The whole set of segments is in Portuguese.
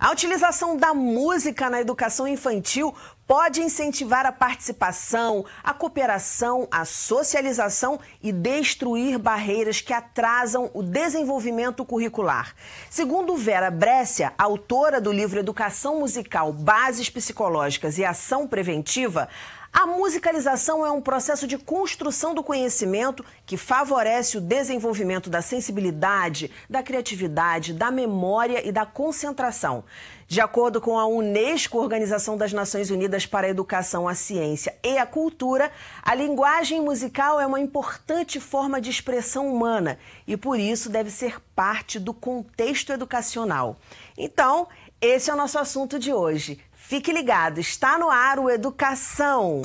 A utilização da música na educação infantil pode incentivar a participação, a cooperação, a socialização e destruir barreiras que atrasam o desenvolvimento curricular. Segundo Vera Brescia, autora do livro Educação Musical: Bases Psicológicas e Ação Preventiva, a musicalização é um processo de construção do conhecimento que favorece o desenvolvimento da sensibilidade, da criatividade, da memória e da concentração. De acordo com a Unesco, Organização das Nações Unidas para a Educação, a Ciência e a Cultura, a linguagem musical é uma importante forma de expressão humana e, por isso, deve ser parte do contexto educacional. Então, esse é o nosso assunto de hoje Fique ligado, está no ar o Educação.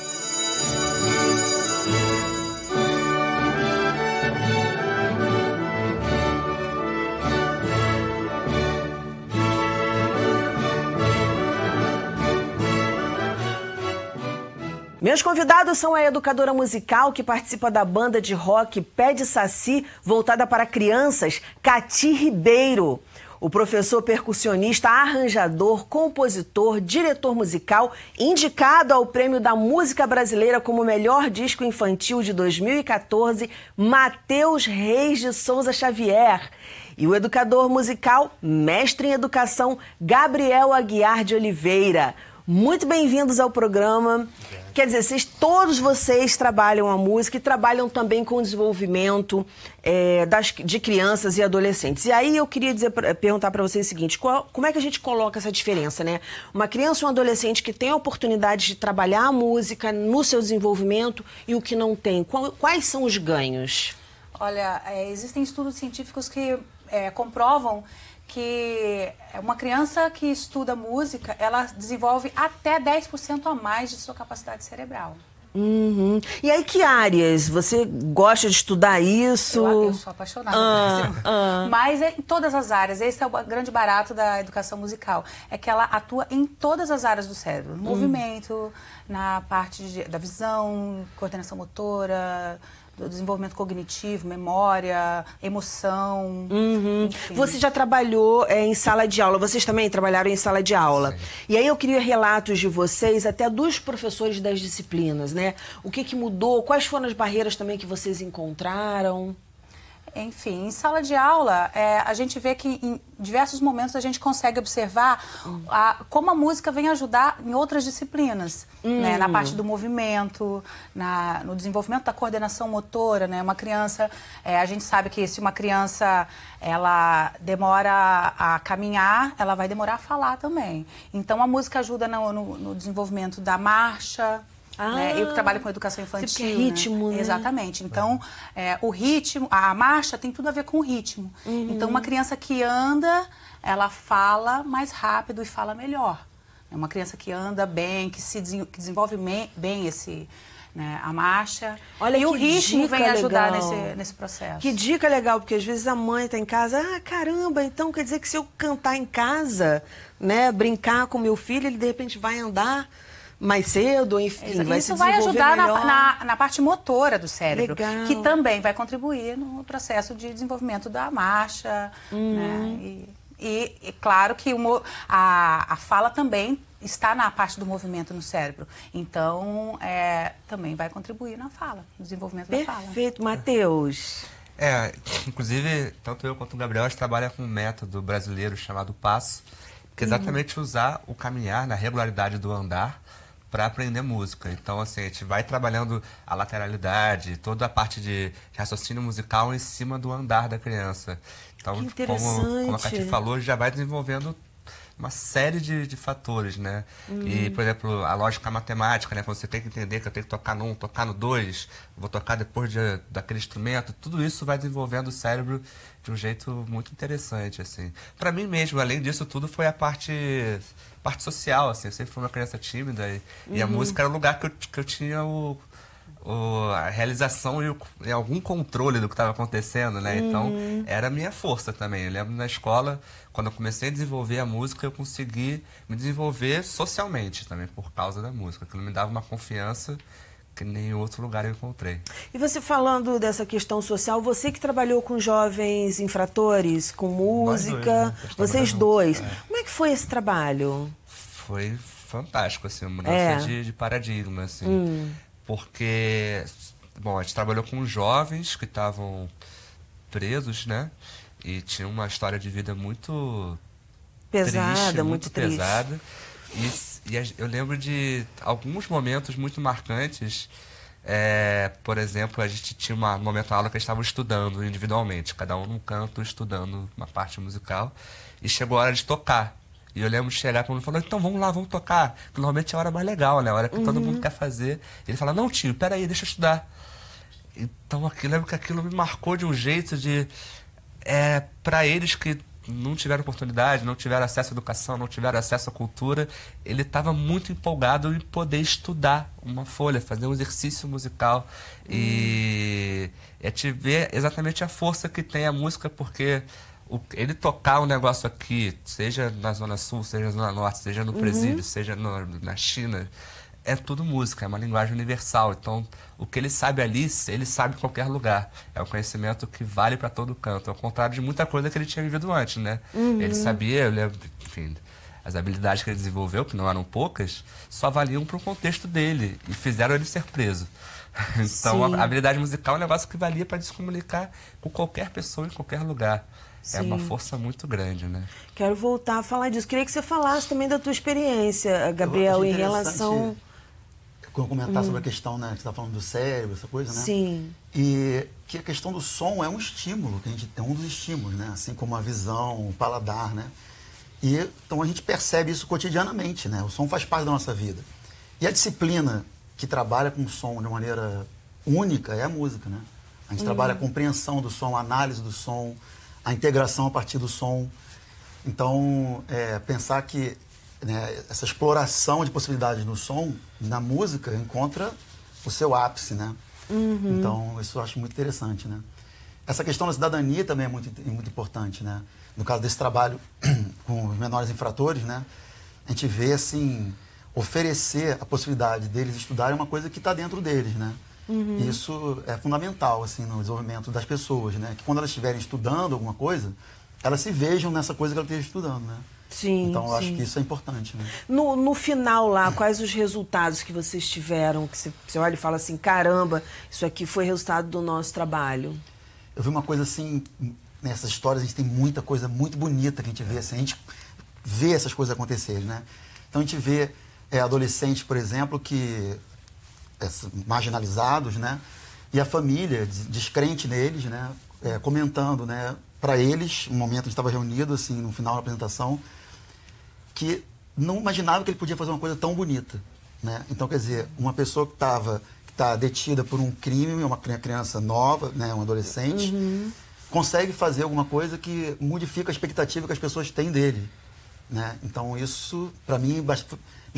Meus convidados são a educadora musical que participa da banda de rock Pé de Saci, voltada para crianças, Cati Ribeiro. O professor percussionista, arranjador, compositor, diretor musical, indicado ao Prêmio da Música Brasileira como melhor disco infantil de 2014, Matheus Reis de Souza Xavier. E o educador musical, mestre em educação, Gabriel Aguiar de Oliveira. Muito bem-vindos ao programa. Quer dizer, vocês, todos vocês trabalham a música e trabalham também com o desenvolvimento é, das, de crianças e adolescentes. E aí eu queria dizer, perguntar para vocês o seguinte: qual, como é que a gente coloca essa diferença, né? Uma criança ou um adolescente que tem a oportunidade de trabalhar a música no seu desenvolvimento e o que não tem? Qual, quais são os ganhos? Olha, é, existem estudos científicos que é, comprovam que é uma criança que estuda música, ela desenvolve até 10% a mais de sua capacidade cerebral. Uhum. E aí, que áreas? Você gosta de estudar isso? Eu, eu sou apaixonada. por ah, ah. Mas é em todas as áreas. Esse é o grande barato da educação musical. É que ela atua em todas as áreas do cérebro. No hum. movimento, na parte de, da visão, coordenação motora, do desenvolvimento cognitivo, memória, emoção. Uhum. Você já trabalhou é, em sala de aula, vocês também trabalharam em sala de aula. Sim. E aí eu queria relatos de vocês, até dos professores das disciplinas, né? O que, que mudou? Quais foram as barreiras também que vocês encontraram? Enfim, em sala de aula, é, a gente vê que em diversos momentos a gente consegue observar a, como a música vem ajudar em outras disciplinas, hum. né? na hum. parte do movimento, na, no desenvolvimento da coordenação motora. Né? Uma criança, é, a gente sabe que se uma criança ela demora a caminhar, ela vai demorar a falar também. Então a música ajuda no, no, no desenvolvimento da marcha, ah, né? Eu que trabalho ah. com educação é infantil. Né? ritmo, né? Exatamente. Então, é, o ritmo, a marcha tem tudo a ver com o ritmo. Uhum. Então, uma criança que anda, ela fala mais rápido e fala melhor. É uma criança que anda bem, que se que desenvolve bem esse né, a marcha. Olha e o ritmo vem ajudar nesse, nesse processo. Que dica legal, porque às vezes a mãe está em casa, ah, caramba, então quer dizer que se eu cantar em casa, né, brincar com meu filho, ele de repente vai andar mais cedo, enfim, vai Isso vai ajudar na, na, na, parte motora do cérebro, Legal. que também vai contribuir no processo de desenvolvimento da marcha, hum. né? E, e, e, claro que a, a fala também está na parte do movimento no cérebro. Então, é, também vai contribuir na fala, no desenvolvimento Perfeito, da fala. Perfeito, Matheus. É, inclusive, tanto eu quanto o Gabriel, a gente trabalha com um método brasileiro chamado passo, que é uhum. exatamente uhum. usar o caminhar na regularidade do andar para aprender música. Então, assim, a gente vai trabalhando a lateralidade, toda a parte de raciocínio musical em cima do andar da criança. Então, como, como a Cati falou, já vai desenvolvendo uma série de, de fatores, né? Uhum. E, por exemplo, a lógica matemática, né? Quando você tem que entender que eu tenho que tocar no um, tocar no dois, vou tocar depois de, daquele instrumento, tudo isso vai desenvolvendo o cérebro de um jeito muito interessante, assim. Para mim mesmo, além disso tudo, foi a parte parte social, assim. Eu sempre fui uma criança tímida e, uhum. e a uhum. música era o lugar que eu, que eu tinha o, o, a realização e, o, e, algum controle do que estava acontecendo, né? Então, uhum. Então, era a minha força também. Eu lembro na escola quando eu comecei a desenvolver a música, eu consegui me desenvolver socialmente também por causa da música, que me dava uma confiança que nem em outro lugar eu encontrei. E você falando dessa questão social, você que trabalhou com jovens infratores, com música, dois, né? vocês dois, é. como é que foi esse trabalho? Foi fantástico, assim, uma mudança é. de, de, paradigma, assim, hum. porque, bom, a gente trabalhou com jovens que estavam presos, né? e tinha uma história de vida muito pesada, triste, muito, muito triste. pesada. E, e, eu lembro de alguns momentos muito marcantes. É, por exemplo, a gente tinha uma, um momento na aula que eles estava estudando individualmente, cada um num canto estudando uma parte musical, e chegou a hora de tocar. E eu lembro de chegar para ele e falar, então vamos lá, vamos tocar. Que normalmente é a hora mais legal, né? A hora que uhum. todo mundo uhum. quer fazer. ele fala, não, tio, peraí, deixa eu estudar. Então aquilo, lembro que aquilo me marcou de um jeito de é, para eles que não tiveram oportunidade, não tiveram acesso à educação, não tiveram acesso à cultura, ele estava muito empolgado em poder estudar uma folha, fazer um exercício musical e é te ver exatamente a força que tem a música, porque o, ele tocar um negócio aqui, seja na Zona Sul, seja na Zona Norte, seja no uhum. presídio, uhum. seja no, na China, é tudo música, é uma linguagem universal. Então, o que ele sabe ali, ele sabe em qualquer lugar. É um conhecimento que vale para todo canto. Ao contrário de muita coisa que ele tinha vivido antes, né? Uhum. Ele sabia, ele, enfim, as habilidades que ele desenvolveu, que não eram poucas, só valiam para o contexto dele e fizeram ele ser preso. Então, Sim. a habilidade musical é um negócio que valia para se comunicar com qualquer pessoa em qualquer lugar. Sim. É uma força muito grande, né? Quero voltar a falar disso. Queria que você falasse também da tua experiência, Gabriel, em relação comentar hum. sobre a hum. questão, né, que você está falando do cérebro, essa coisa, né? Sim. E que a questão do som é um estímulo, que a gente tem um dos estímulos, né? Assim como a visão, o paladar, né? E, então a gente percebe isso cotidianamente, né? O som faz parte da nossa vida. E a disciplina que trabalha com o som de maneira única é a música, né? A gente hum. trabalha a uhum. compreensão do som, a análise do som, a integração a partir do som. Então, é, pensar que né, essa exploração de possibilidades no som, na música, encontra o seu ápice, né? Uhum. Então, isso eu acho muito interessante, né? Essa questão da cidadania também é muito, é muito importante, né? No caso desse trabalho com os menores infratores, né? A gente vê, assim, oferecer a possibilidade deles estudarem uma coisa que está dentro deles, né? Uhum. Isso é fundamental, assim, no desenvolvimento das pessoas, né? Que quando elas estiverem estudando alguma coisa, elas se vejam nessa coisa que elas estejam estudando, né? Sim. Então eu sim. acho que isso é importante. Né? No, no final lá, quais os resultados que vocês tiveram? Que você, você olha e fala assim: caramba, isso aqui foi resultado do nosso trabalho. Eu vi uma coisa assim, nessas histórias a gente tem muita coisa muito bonita que a gente vê, assim, a gente vê essas coisas acontecerem, né? Então a gente vê é, adolescentes, por exemplo, que é, marginalizados, né? E a família descrente neles, né? É, comentando, né? Para eles, um momento a gente estava reunido assim no final da apresentação, que não imaginava que ele podia fazer uma coisa tão bonita. Né? Então, quer dizer, uma pessoa que estava que tá detida por um crime, uma criança nova, né, um adolescente, uhum. consegue fazer alguma coisa que modifica a expectativa que as pessoas têm dele. Né? Então, isso, para mim,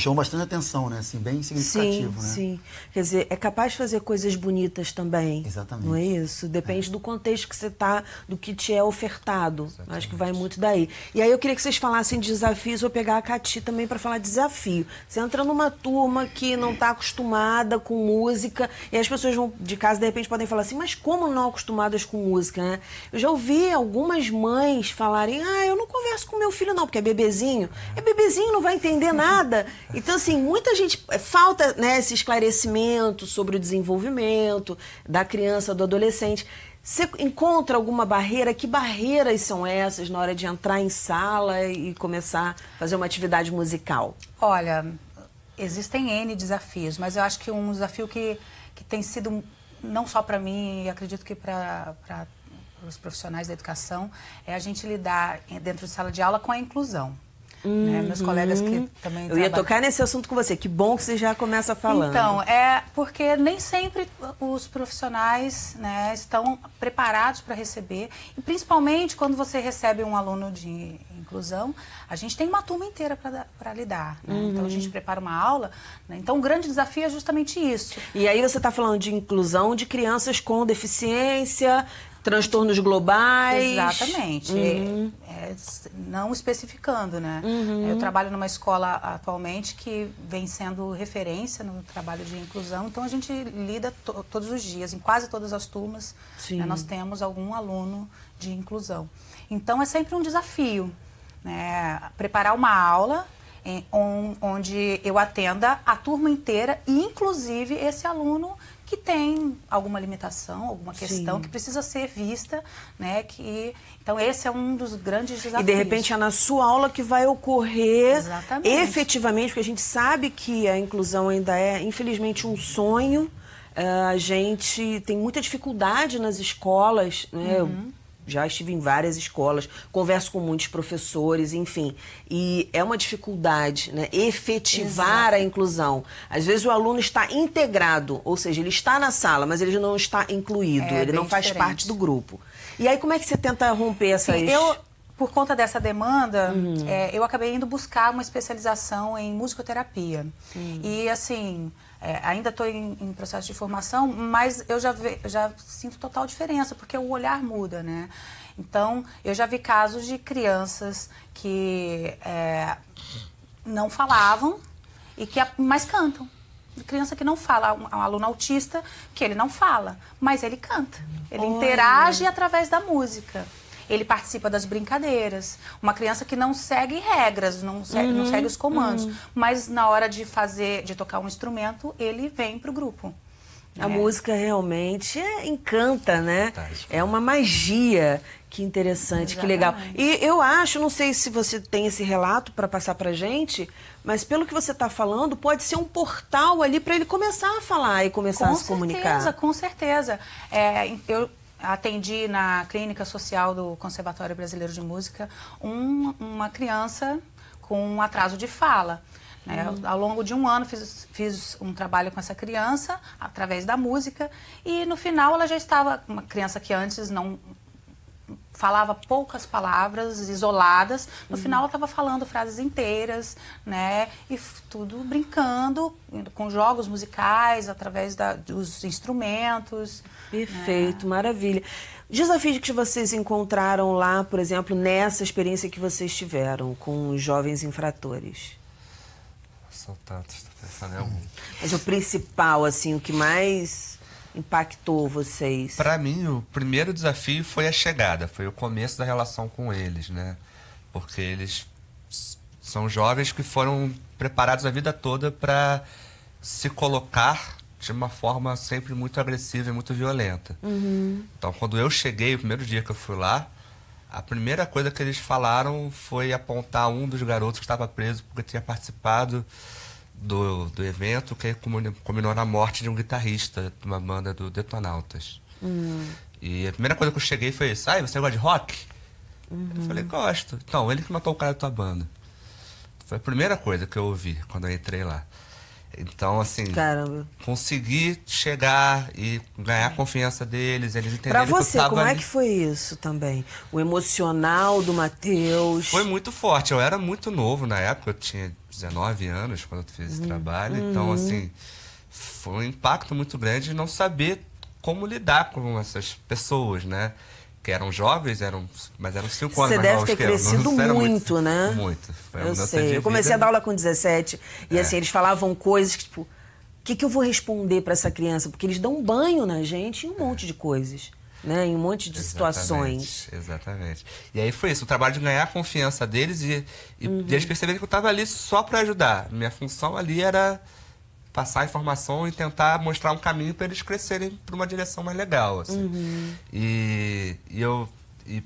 chamou bastante atenção, né? Assim, bem significativo, sim, né? Sim, Quer dizer, é capaz de fazer coisas bonitas também. Exatamente. Não é isso? Depende é. do contexto que você está, do que te é ofertado. Exatamente. Acho que vai muito daí. E aí eu queria que vocês falassem de desafios, vou pegar a Cati também para falar de desafio. Você entra numa turma que não está acostumada com música, e as pessoas vão de casa, de repente, podem falar assim, mas como não acostumadas com música, né? Eu já ouvi algumas mães falarem, ah, eu não converso com meu filho não, porque é bebezinho. É bebezinho, não vai entender nada. Então, assim, muita gente. É, falta né, esse esclarecimento sobre o desenvolvimento da criança, do adolescente. Você encontra alguma barreira? Que barreiras são essas na hora de entrar em sala e começar a fazer uma atividade musical? Olha, existem N desafios, mas eu acho que um desafio que, que tem sido, não só para mim, e acredito que para os profissionais da educação, é a gente lidar eh, dentro de sala de aula com a inclusão. Uhum. Né? Meus uhum. colegas que também. Eu trabalham. ia tocar nesse assunto com você. Que bom que você já começa falando. Então, é porque nem sempre os profissionais né, estão preparados para receber. E principalmente quando você recebe um aluno de inclusão, a gente tem uma turma inteira para lidar. Né? Uhum. Então a uhum. gente prepara uma aula. Né? Então o grande desafio é justamente isso. E aí você está falando de inclusão de crianças com deficiência, transtornos globais. Exatamente. Uhum. É, é não especificando, né? Uhum. Eu trabalho numa escola atualmente que vem sendo referência no trabalho de inclusão, então a gente lida to todos os dias, em quase todas as turmas, né, nós temos algum aluno de inclusão. Então é sempre um desafio, né? Preparar uma aula em, eh, on, onde eu atenda a turma inteira, inclusive esse aluno que tem alguma limitação, alguma questão Sim. que precisa ser vista, né? Que então esse é um dos grandes desafios. E de repente é na sua aula que vai ocorrer Exatamente. efetivamente, porque a gente sabe que a inclusão ainda é infelizmente um sonho. Uh, a gente tem muita dificuldade nas escolas, né? Uhum já estive em várias escolas, converso com muitos professores, enfim. E é uma dificuldade, né? Efetivar Exato. a inclusão. Às vezes o aluno está integrado, ou seja, ele está na sala, mas ele não está incluído, é, ele não faz diferente. parte do grupo. E aí, como é que você tenta romper essas. Eu por conta dessa demanda, uhum. é, eu acabei indo buscar uma especialização em musicoterapia. Uhum. E assim, é, ainda estou em, em, processo de formação, mas eu já, ve, já sinto total diferença, porque o olhar muda, né? Então, eu já vi casos de crianças que é, não falavam, e que mais cantam. Criança que não fala, um, um aluno autista que ele não fala, mas ele canta. Ele Olha. interage através da música ele participa das brincadeiras. Uma criança que não segue regras, não segue, uhum, não segue os comandos. Uhum. Mas na hora de fazer, de tocar um instrumento, ele vem para o grupo. A é. música realmente é, encanta, né? É uma magia. Que interessante, Exatamente. que legal. E eu acho, não sei se você tem esse relato para passar para gente, mas pelo que você está falando, pode ser um portal ali para ele começar a falar e começar com a se certeza, comunicar. Com certeza, com certeza. É, eu atendi na clínica social do Conservatório Brasileiro de Música um, uma criança com um atraso de fala. Né? Uhum. Ao longo de um ano fiz, fiz, um trabalho com essa criança através da música e no final ela já estava uma criança que antes não falava poucas palavras isoladas. No uhum. final, ela estava falando frases inteiras, né? E tudo brincando com jogos musicais, através da, dos instrumentos. Perfeito, né? maravilha. Desafios que vocês encontraram lá, por exemplo, nessa experiência que vocês tiveram com os jovens infratores? São tantos, estou pensando em algum. Mas o principal, assim, o que mais impactou vocês? Para mim, o primeiro desafio foi a chegada, foi o começo da relação com eles, né? Porque eles são jovens que foram preparados a vida toda para se colocar de uma forma sempre muito agressiva e muito violenta. Uhum. Então, quando eu cheguei, o primeiro dia que eu fui lá, a primeira coisa que eles falaram foi apontar um dos garotos que estava preso porque tinha participado do, do evento, que é comemorou a morte de um guitarrista de uma banda do Detonautas. Hum. E a primeira coisa que eu cheguei foi isso. Ah, você gosta de rock? Uhum. Eu falei, gosto. Então, ele que matou o cara da tua banda. Foi a primeira coisa que eu ouvi quando eu entrei lá. Então, assim, Caramba. consegui chegar e ganhar a confiança deles, eles entenderam Pra você, como é ali. é que foi isso também? O emocional do Matheus? Foi muito forte. Eu era muito novo na época, eu tinha 19 anos quando eu fiz esse uhum. trabalho. Então, uhum. assim, foi um impacto muito grande não saber como lidar com essas pessoas, né? Que eram jovens, eram, mas eram cinco anos. Você deve ter crescido muito, muito, né? Muito. Foi eu sei. Eu comecei vida. a dar aula com 17 e é. assim, eles falavam coisas que, tipo, o que, que eu vou responder para essa criança? Porque eles dão um banho na gente e um é. monte de coisas né, em um monte de situações. Exatamente. E aí foi isso, o trabalho de ganhar a confiança deles e, e uhum. eles perceberem que eu estava ali só para ajudar. Minha função ali era passar a informação e tentar mostrar um caminho para eles crescerem para uma direção mais legal. Assim. Uhum. E, e, eu e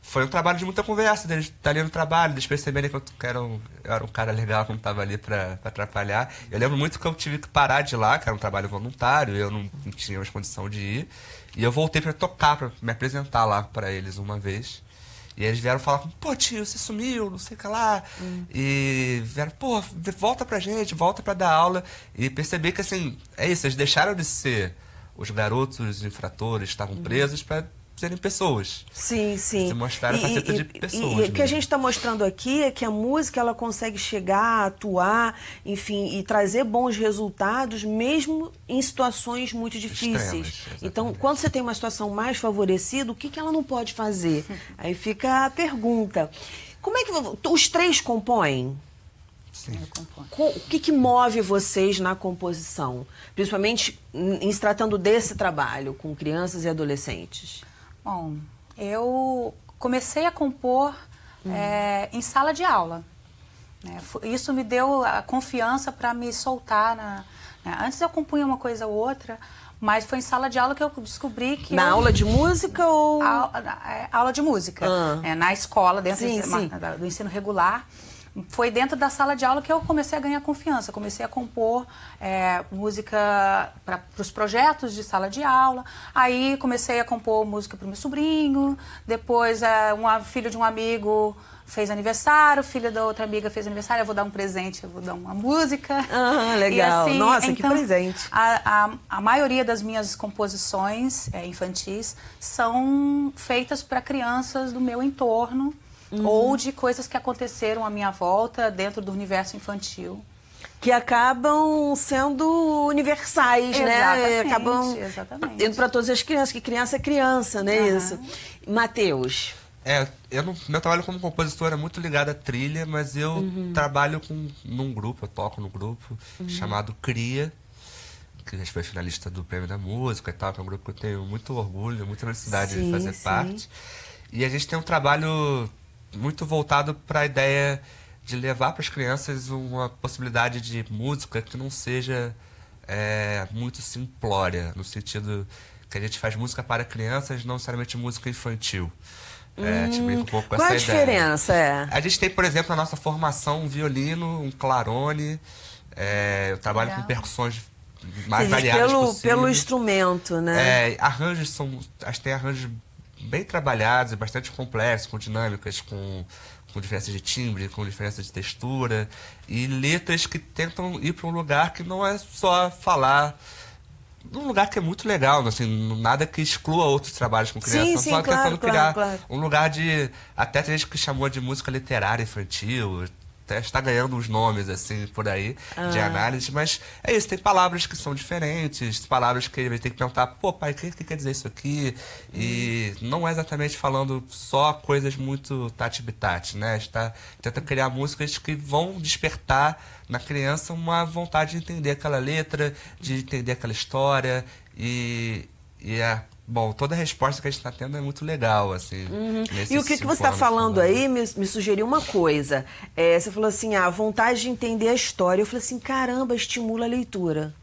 foi um trabalho de muita conversa deles estarem tá no trabalho, deles perceberem que eu era um, eu era um cara legal que não estava ali para atrapalhar. Eu lembro muito que eu tive que parar de lá, que era um trabalho voluntário, eu não, não tinha mais condição de ir. E eu voltei para tocar, para me apresentar lá para eles uma vez. E eles vieram falar, pô, tio, você sumiu, não sei o que lá. Hum. E vieram, pô, volta pra gente, volta pra dar aula. E percebi que, assim, é isso, eles deixaram de ser os garotos os infratores estavam hum. presos para serem pessoas. Sim, sim. Se mostrar a faceta e, de pessoas. E, o que a gente está mostrando aqui é que a música ela consegue chegar, atuar, enfim, e trazer bons resultados, mesmo em situações muito difíceis. Extremas, então, quando você tem uma situação mais favorecida, o que, que ela não pode fazer? Aí fica a pergunta. Como é que os três compõem? Sim. O que, que, move vocês na composição? Principalmente hum, em se tratando desse trabalho com crianças e adolescentes? Bom, eu comecei a compor uhum. é, em sala de aula. Né? Isso me deu a confiança para me soltar. Na, né? Antes eu compunha uma coisa ou outra, mas foi em sala de aula que eu descobri que. Na eu... aula de música ou. A, a, a aula de música. É, na escola, dentro sim, sim. do ensino regular foi dentro da sala de aula que eu comecei a ganhar confiança. Comecei a compor é, música para os projetos de sala de aula. Aí comecei a compor música para o meu sobrinho. Depois, é, filho de um amigo fez aniversário, filha da outra amiga fez aniversário, eu vou dar um presente, eu vou dar uma música. Ah, legal. Assim, Nossa, então, que presente. A, a, a, maioria das minhas composições é, infantis são feitas para crianças do meu entorno uhum. ou de coisas que aconteceram à minha volta dentro do universo infantil. Que acabam sendo universais, né? exatamente, né? Acabam exatamente. indo para todas as crianças, que criança é criança, né? Uhum. Isso. Matheus. É, eu não, meu trabalho como compositor é muito ligado à trilha, mas eu uhum. trabalho com, num grupo, eu toco num grupo uhum. chamado CRIA, que a gente foi finalista do Prêmio da Música e tal, que é um grupo que eu tenho muito orgulho, muita necessidade sim, de fazer sim. parte. E a gente tem um trabalho muito voltado para a ideia de levar para as crianças uma possibilidade de música que não seja é, muito simplória, no sentido que a gente faz música para crianças, não necessariamente música infantil. é, um pouco com hum, Qual essa a diferença? Ideia. É. A gente tem, por exemplo, na nossa formação um violino, um clarone. É, eu trabalho Legal. com percussões mais variadas pelo, pelo instrumento, né? É, arranjos são. Acho que tem arranjos bem trabalhados e bastante complexos, com dinâmicas, com, com diferenças de timbre, com diferenças de textura, e letras que tentam ir para um lugar que não é só falar num lugar que é muito legal, né? assim, nada que exclua outros trabalhos com criança, sim, sim, só claro, tentando claro, criar claro. um lugar de. Até tem gente que chamou de música literária infantil, até está ganhando uns nomes assim por aí ah. de análise, mas é isso, tem palavras que são diferentes, palavras que ele tem que perguntar, pô, pai, o que, que, quer dizer isso aqui? E não é exatamente falando só coisas muito tati-bitati, né? A gente tá tenta criar músicas que vão despertar na criança uma vontade de entender aquela letra, de entender aquela história e, e a é Bom, toda a resposta que a gente está tendo é muito legal, assim. Uhum. E o que, que você está falando, aí me, me sugeriu uma coisa. É, você falou assim, a ah, vontade de entender a história. Eu falei assim, caramba, estimula a leitura.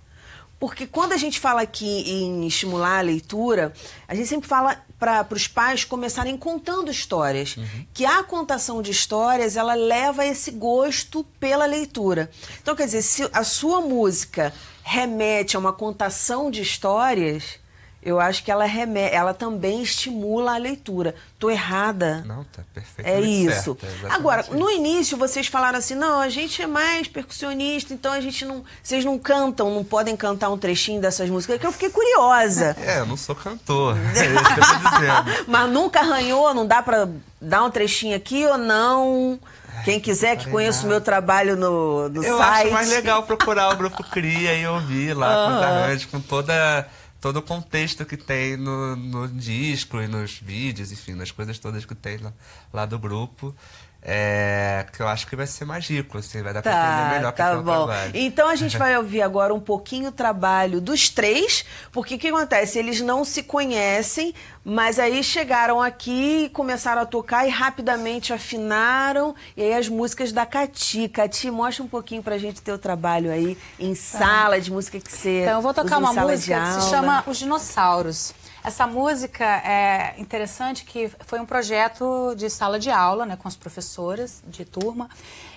Porque quando a gente fala aqui em estimular a leitura, a gente sempre fala para os pais começarem contando histórias. Uhum. Que a contação de histórias, ela leva esse gosto pela leitura. Então, quer dizer, se a sua música remete a uma contação de histórias, eu acho que ela, reme... ela também estimula a leitura. Tô errada? Não, tá perfeito. É isso. Agora, isso. no início vocês falaram assim: não, a gente é mais percussionista, então a gente não. Vocês não cantam, não podem cantar um trechinho dessas músicas, é que eu fiquei curiosa. é, eu não sou cantor. É isso que eu tô dizendo. Mas nunca arranhou, não dá para dar um trechinho aqui ou não? Quem quiser que conheça o meu trabalho no, no eu site. Eu acho mais legal procurar o Grupo Cria e ouvir lá uhum. com os com toda todo o contexto que tem no, no disco e nos vídeos, enfim, nas coisas todas que tem lá, lá do grupo. É, que eu acho que vai ser mais rico, assim, vai dar tá, pra entender melhor tá que bom. Trabalho. Então a gente vai ouvir agora um pouquinho o trabalho dos três, porque o que acontece? Eles não se conhecem, mas aí chegaram aqui, começaram a tocar e rapidamente afinaram, e aí as músicas da Cati. Cati, mostra um pouquinho pra gente teu trabalho aí em tá. sala de música que você. Então eu vou tocar uma música que se chama Os Dinossauros. Essa música é interessante que foi um projeto de sala de aula, né, com as professoras de turma,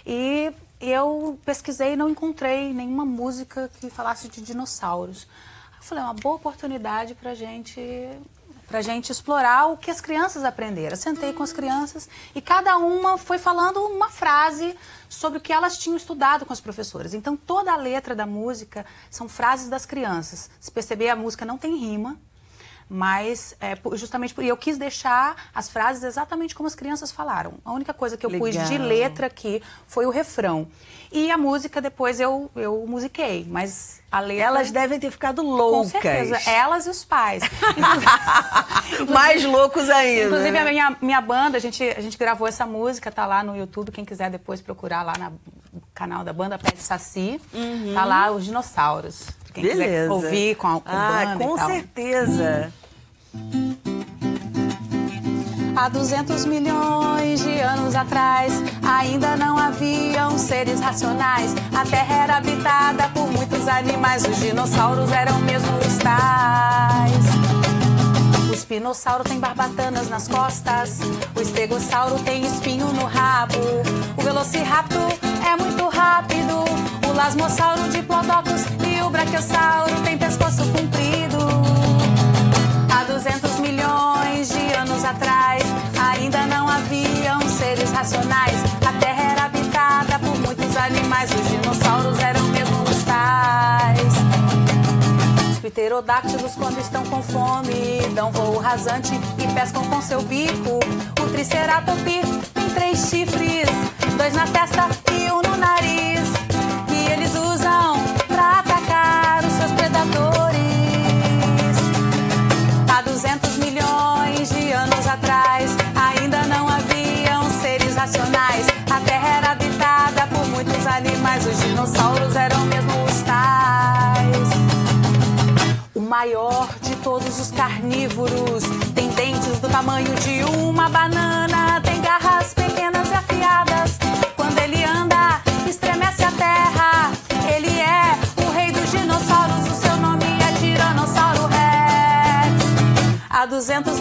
e eu pesquisei e não encontrei nenhuma música que falasse de dinossauros. Eu falei, é uma boa oportunidade para gente para gente explorar o que as crianças aprenderam. Eu sentei com as crianças e cada uma foi falando uma frase sobre o que elas tinham estudado com as professoras. Então toda a letra da música são frases das crianças. Se perceber a música não tem rima, mas é, justamente por, eu quis deixar as frases exatamente como as crianças falaram. A única coisa que eu Legal. pus de letra aqui foi o refrão. E a música depois eu, eu musiquei, mas a letra... Elas devem ter ficado loucas. Com certeza, elas e os pais. Mais loucos ainda. Inclusive a minha, minha banda, a gente, a gente gravou essa música, tá lá no YouTube, quem quiser depois procurar lá na, no canal da banda Pet Saci, uhum. tá lá os dinossauros. Quem Beleza. quiser ouvir com a com ah, banda com certeza. Hum. Há 200 milhões de anos atrás, ainda não haviam seres racionais. A Terra era habitada por muitos animais, os dinossauros eram mesmo os tais. O espinossauro tem barbatanas nas costas, o estegossauro tem espinho no rabo, o velociraptor é muito rápido, o lasmossauro de Plodocus e o brachiosauro tem pescoço comprido. 200 milhões de anos atrás, ainda não haviam seres racionais. A Terra era habitada por muitos animais, os dinossauros eram mesmo os tais. Os pterodáctilos, quando estão com fome, dão voo rasante e pescam com seu bico. O triceratops tem três chifres, dois na testa e um no nariz. animais, os dinossauros eram mesmo os tais. O maior de todos os carnívoros tem dentes do tamanho de uma banana, tem garras pequenas e afiadas. Quando ele anda, estremece a terra. Ele é o rei dos dinossauros, o seu nome é Tiranossauro Rex. Há 200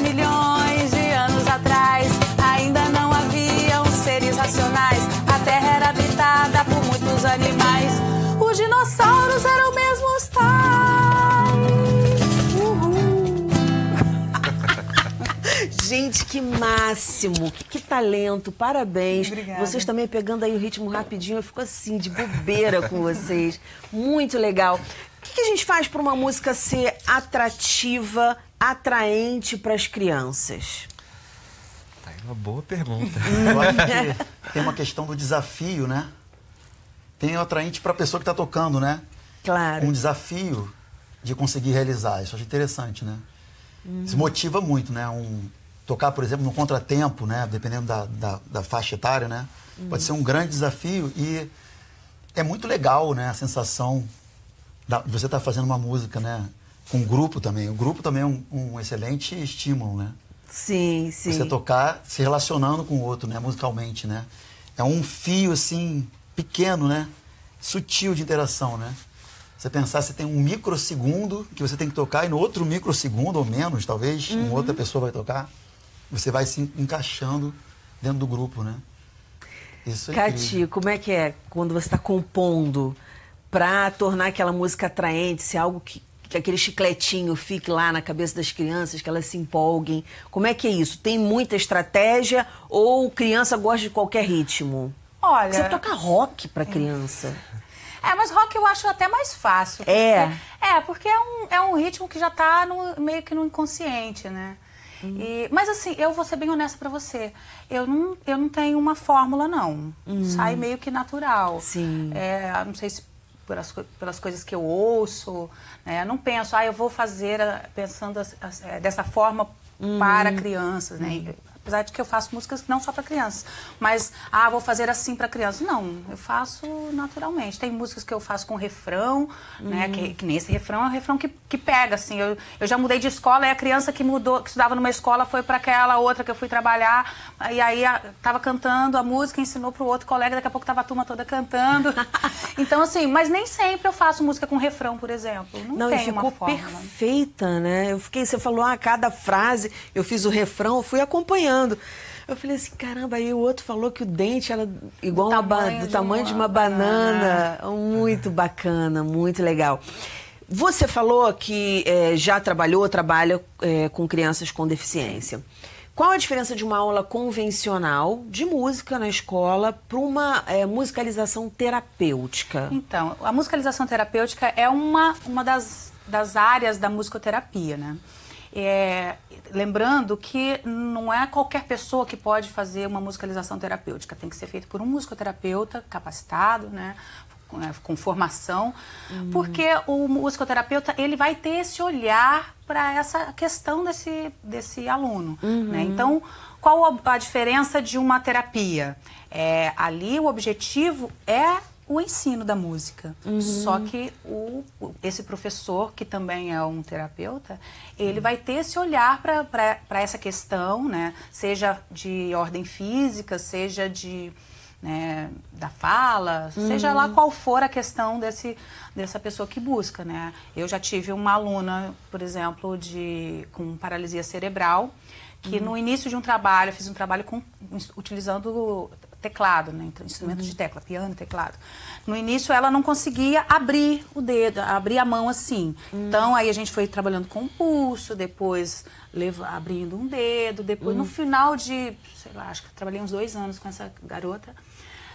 os dinossauros eram mesmo os tais. Uhul. Gente, que máximo! Que talento! Parabéns! Obrigada. Vocês também pegando aí o ritmo rapidinho, eu fico assim, de bobeira com vocês. Muito legal. O que, que a gente faz para uma música ser atrativa, atraente para as crianças? Tá aí uma boa pergunta. eu acho que tem uma questão do desafio, né? tem atraente para a pessoa que está tocando, né? Claro. Um desafio de conseguir realizar. Isso acho interessante, né? Uhum. Isso motiva muito, né? Um, tocar, por exemplo, no contratempo, né? Dependendo da, da, da faixa etária, né? Uhum. Pode ser um grande desafio e é muito legal, né? A sensação da, você está fazendo uma música, né? Com um grupo também. O grupo também é um, um excelente estímulo, né? Sim, sim. Você tocar se relacionando com o outro, né? Musicalmente, né? É um fio, assim, pequeno, né? Sutil de interação, né? Você pensar, você tem um microsegundo que você tem que tocar e no outro microsegundo ou menos, talvez, uhum. uma outra pessoa vai tocar. Você vai se encaixando dentro do grupo, né? Isso é Cati, como é que é quando você está compondo para tornar aquela música atraente, se algo que, que aquele chicletinho fique lá na cabeça das crianças, que elas se empolguem? Como é que é isso? Tem muita estratégia ou criança gosta de qualquer ritmo? Olha. Você toca rock pra criança. É, mas rock eu acho até mais fácil. É? Porque, é. É, porque é um, é um ritmo que já tá no, meio que no inconsciente, né? Hum. E, mas assim, eu vou ser bem honesta para você. Eu não, eu não tenho uma fórmula, não. Hum. Sai meio que natural. Sim. É, não sei se pelas, pelas coisas que eu ouço, né? Eu não penso, ah, eu vou fazer pensando é, dessa forma hum. para crianças, né? Uhum. Apesar de que eu faço músicas não só para crianças, mas ah, vou fazer assim para criança. Não, eu faço naturalmente. Tem músicas que eu faço com refrão, né, uhum. né? Que, que nesse refrão é um refrão que, que pega, assim. Eu, eu já mudei de escola e a criança que mudou, que estudava numa escola foi para aquela outra que eu fui trabalhar. E aí a, tava cantando a música, ensinou para o outro colega, daqui a pouco tava a turma toda cantando. então, assim, mas nem sempre eu faço música com refrão, por exemplo. Não, não tem ficou uma forma. perfeita, né? Eu fiquei, você falou, ah, cada frase, eu fiz o refrão, eu fui acompanhando olhando. Eu falei assim, caramba, aí o outro falou que o dente era igual do, tamanho, do de tamanho, de uma, banana. banana. Muito bacana, muito legal. Você falou que é, já trabalhou, trabalha é, com crianças com deficiência. Qual a diferença de uma aula convencional de música na escola para uma é, musicalização terapêutica? Então, a musicalização terapêutica é uma, uma das, das áreas da musicoterapia, né? É, lembrando que não é qualquer pessoa que pode fazer uma musicalização terapêutica, tem que ser feito por um musicoterapeuta capacitado, né? Com, é, formação, hum. porque o musicoterapeuta ele vai ter esse olhar para essa questão desse, desse aluno. Né? Uhum. Né? Então, qual a diferença de uma terapia? É, ali o objetivo é o ensino da música. Uhum. Só que o, esse professor, que também é um terapeuta, ele uhum. vai ter esse olhar para essa questão, né? seja de ordem física, seja de. Né, da fala, uhum. seja lá uhum. qual for a questão desse, dessa pessoa que busca, né? Eu já tive uma aluna, por exemplo, de, com paralisia cerebral, que uhum. no início de um trabalho, eu fiz um trabalho com, utilizando teclado, né? Então, instrumento uhum. de tecla, piano, teclado. No início ela não conseguia abrir o dedo, abrir a mão assim. Uhum. Então aí a gente foi trabalhando com o pulso, depois abrindo um dedo, depois uhum. no hum. final de, sei lá, acho que eu trabalhei uns dois anos com essa garota.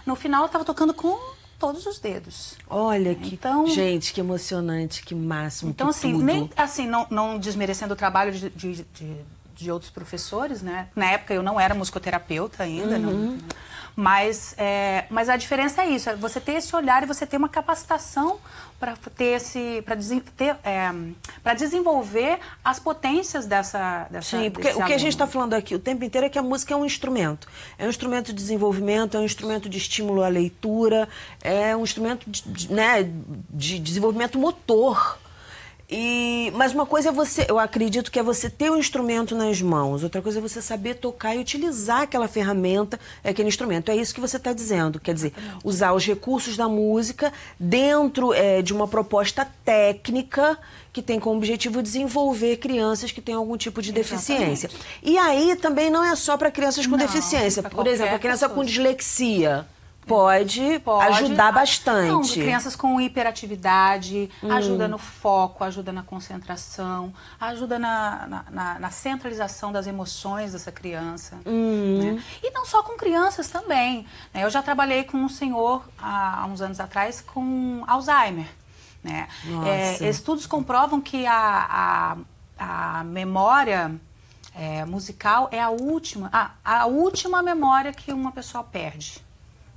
No final ela tava tocando com todos os dedos. Olha né? que então, gente, que emocionante, que máximo. Então que assim, tudo. nem assim não, não desmerecendo o trabalho de, de, de, de outros professores, né? Na época eu não era musicoterapeuta ainda, não uhum. Mas, é, mas a diferença é isso, é você ter esse olhar e você ter uma capacitação para ter esse para é, desenvolver as potências dessa, dessa sim porque o que a gente está falando aqui o tempo inteiro é que a música é um instrumento é um instrumento de desenvolvimento é um instrumento de estímulo à leitura é um instrumento de, de né, de desenvolvimento motor e, mas uma coisa é você, eu acredito que é você ter o um instrumento nas mãos, outra coisa é você saber tocar e utilizar aquela ferramenta, aquele instrumento. É isso que você está dizendo, quer dizer, usar os recursos da música dentro é, de uma proposta técnica que tem como objetivo desenvolver crianças que têm algum tipo de deficiência. E aí também não é só para crianças com não, deficiência, por exemplo, a criança pessoa. com dislexia. Pode, pode ajudar ah, bastante. Não, crianças com hiperatividade, hum. ajuda no foco, ajuda na concentração, ajuda na, na, na, centralização das emoções dessa criança. Hum. Né? E não só com crianças também. Né? Eu já trabalhei com um senhor há, há uns anos atrás com Alzheimer. Né? É, estudos comprovam que a, a, a memória é, musical é a última, a, ah, a última memória que uma pessoa perde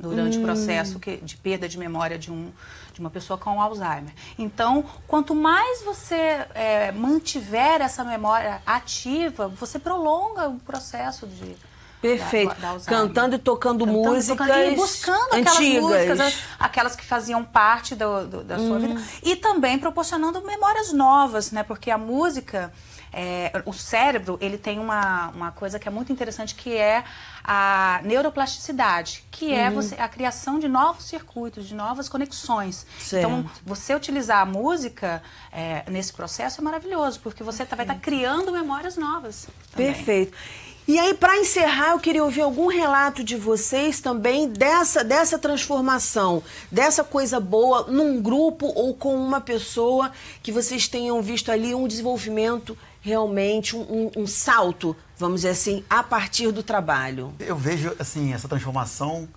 durante hum. o processo que, de perda de memória de, um, de uma pessoa com Alzheimer. Então, quanto mais você é, mantiver essa memória ativa, você prolonga o processo de Perfeito. Da, da Cantando e tocando Cantando, músicas. Tocando, e buscando aquelas antigas. músicas, né, aquelas que faziam parte do, do da sua hum. vida. E também proporcionando memórias novas, né? Porque a música é, o cérebro, ele tem uma, uma coisa que é muito interessante, que é a neuroplasticidade, que é uhum. é você, a criação de novos circuitos, de novas conexões. Então, certo. Então, você utilizar a música é, nesse processo é maravilhoso, porque você tá, vai estar tá criando memórias novas. Também. Perfeito. E aí, para encerrar, eu queria ouvir algum relato de vocês também dessa, dessa transformação, dessa coisa boa num grupo ou com uma pessoa que vocês tenham visto ali um desenvolvimento realmente um, um, um salto, vamos dizer assim, a partir do trabalho? Eu vejo, assim, essa transformação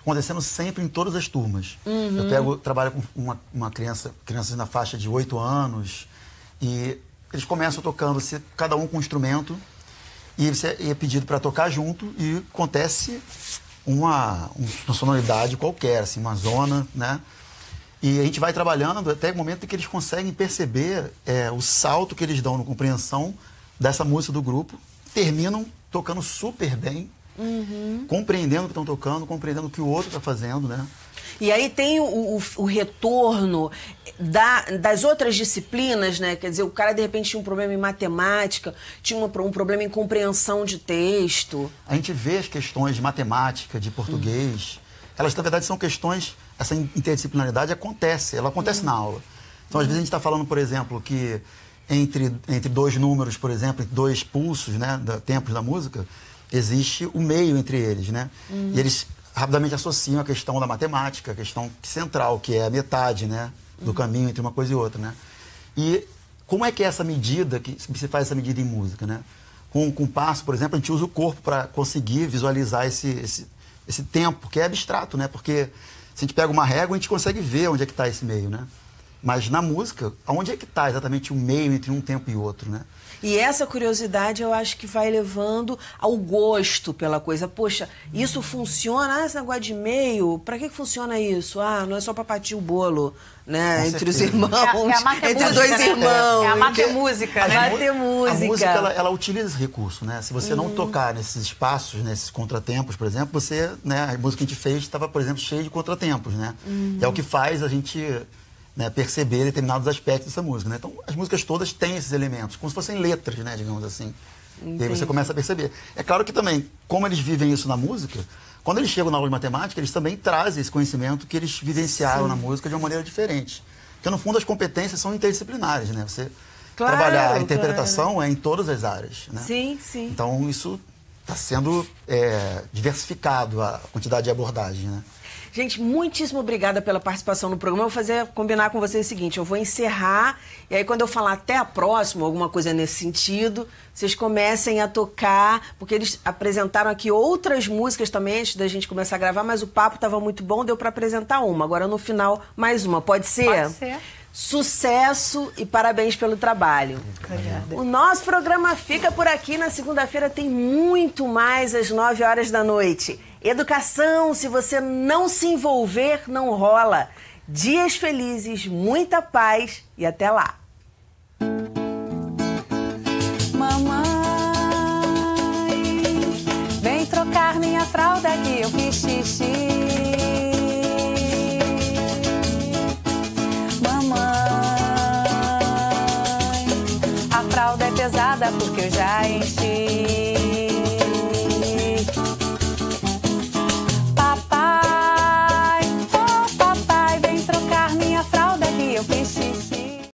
acontecendo sempre em todas as turmas. Uhum. Eu pego, trabalho com uma, uma criança, crianças na faixa de 8 anos, e eles começam tocando, se, cada um com um instrumento, e, você, e é pedido para tocar junto, e acontece uma, uma sonoridade qualquer, assim, uma zona, né? E a gente vai trabalhando até o momento em que eles conseguem perceber é, o salto que eles dão na compreensão dessa música do grupo. Terminam tocando super bem, uhum. compreendendo o que estão tocando, compreendendo o que o outro está fazendo, né? E aí tem o, o, o retorno da, das outras disciplinas, né? Quer dizer, o cara de repente tinha um problema em matemática, tinha um, um problema em compreensão de texto. A gente vê as questões de matemática, de português. Uhum. Elas, na verdade, são questões essa interdisciplinaridade acontece, ela acontece uhum. na aula. Então, às vezes, a gente está falando, por exemplo, que entre, entre dois números, por exemplo, dois pulsos, né, da, tempos da música, existe o meio entre eles, né? Uhum. E eles rapidamente associam a questão da matemática, a questão central, que é a metade, né, do uhum. caminho entre uma coisa e outra, né? E como é que é essa medida, que se faz essa medida em música, né? Com, o passo, por exemplo, a gente usa o corpo para conseguir visualizar esse, esse, esse tempo, que é abstrato, né? Porque se a gente pega uma régua, a gente consegue ver onde é que está esse meio, né? Mas na música, aonde é que está exatamente o meio entre um tempo e outro, né? E essa curiosidade eu acho que vai levando ao gosto pela coisa. Poxa, isso funciona? Ah, esse negócio de meio, para que, que funciona isso? Ah, não é só para partir o bolo, né? Com entre certeza. os irmãos, é, é entre música, dois né? irmãos. É a é mate música, né? É a, mate música. Né? A música, ela, ela, utiliza esse recurso, né? Se você não uhum. tocar nesses espaços, nesses contratempos, por exemplo, você, né? A música que a gente fez estava, por exemplo, cheia de contratempos, né? Uhum. é o que faz a gente né, perceber determinados aspectos dessa música. Né? Então, as músicas todas têm esses elementos, como se fossem letras, né, digamos assim. Entendi. E aí você começa a perceber. É claro que também, como eles vivem isso na música, quando eles chegam na aula de matemática, eles também trazem esse conhecimento que eles vivenciaram Sim. na música de uma maneira diferente. Porque, no fundo, as competências são interdisciplinares, né? Você claro, trabalhar a interpretação claro. é em todas as áreas, né? Sim, sim. Então, isso está sendo é, diversificado, a quantidade de abordagem, né? Gente, muitíssimo obrigada pela participação no programa. Eu vou fazer, combinar com vocês o seguinte: eu vou encerrar, e aí quando eu falar até a próxima, alguma coisa nesse sentido, vocês comecem a tocar, porque eles apresentaram aqui outras músicas também antes da gente começar a gravar, mas o papo estava muito bom, deu para apresentar uma. Agora no final, mais uma. Pode ser? Pode ser. Sucesso e parabéns pelo trabalho. Obrigada. O nosso programa fica por aqui. Na segunda-feira tem muito mais às 9 horas da noite. Educação, se você não se envolver, não rola. Dias felizes, muita paz e até lá. Mamãe, vem trocar minha fralda que eu fiz xixi. nada, porque eu já enchi.